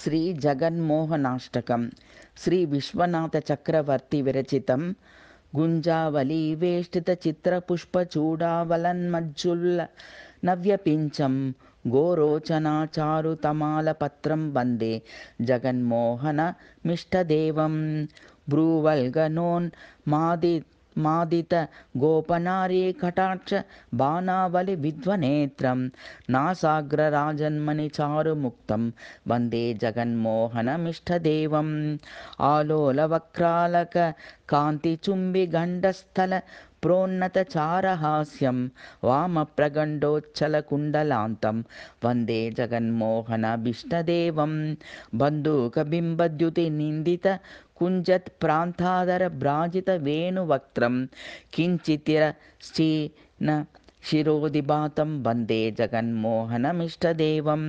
శ్రీ జగన్మోహనాష్టకం శ్రీ విశ్వనాథ చక్రవర్తి విరచితం గుంజావలి వేష్టిత చిత్రపుష్ప చూడావలన్మజ్జుల్ల నవ్యపించం గోరోచనాచారు తమాల పత్రం వందే జగన్మోహన మిష్టదేవం బ్రూవల్గనోన్ మాది మాదిత గోపనారీ కటాక్ష బాణావలి విద్వనేత్రం నాసాగ్ర రాజన్మని చారుముక్తం వందే జగన్మోహనమిష్టదేవం ఆలోలవక్రాలక కాంతిచుంబి గండస్థల प्रोन्नतचारहास्यं वामप्रगण्डोच्छलकुण्डलान्तं वन्दे जगन्मोहनभीष्टदेवं बन्धूकबिम्बद्युतिनिन्दित कुञ्जत् प्रान्तादरभ्राजितवेणुवक्त्रं किञ्चितिर श्चीन शिरोदिबातं वन्दे जगन्मोहनमिष्टदेवम्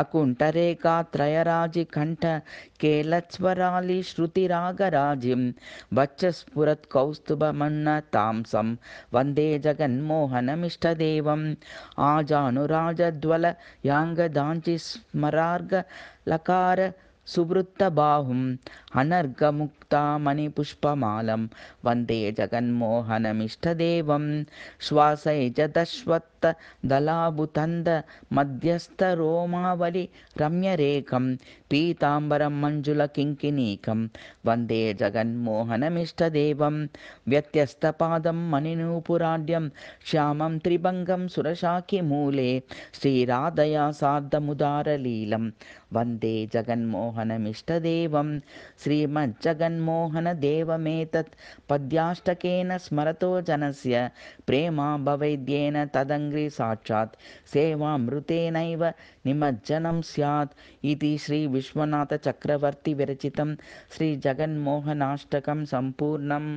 अकुण्ठरेखात्रयराजिकण्ठकेलस्वरालिश्रुतिरागराजिं वक्षस्फुरत्कौस्तुभमण्णतां सं वन्दे जगन्मोहनमिष्टदेवम् आजानुराजज्वलयाङ्गदाञ्चिस्मरार्गलकार సువృత్తబాహుం పుష్పమాలం వందే జగన్మోహనమిష్టదేవం శ్వాసైజదశ్వత్త దళాభుతంద మధ్యస్థరోమావలి రమ్యరేఖం పీతాంబరం మంజుల కింకినీకం వందే జగన్మోహనమిష్టదేవం వ్యత్యస్తపాదం మణినూపురాడ్యం శ్యామం త్రిభంగం సురశాఖి మూలే శ్రీరాధయా సార్ధముదారలీలం వందే జగన్మోహన मोहनमिष्टदेवं श्रीमज्जगन्मोहनदेवमेतत् पद्याष्टकेन स्मरतो जनस्य प्रेमा भवेद्येन तदङ्घ्रे साक्षात् सेवामृतेनैव निमज्जनं स्यात् इति श्रीविश्वनाथचक्रवर्तिविरचितं श्रीजगन्मोहनाष्टकं सम्पूर्णम्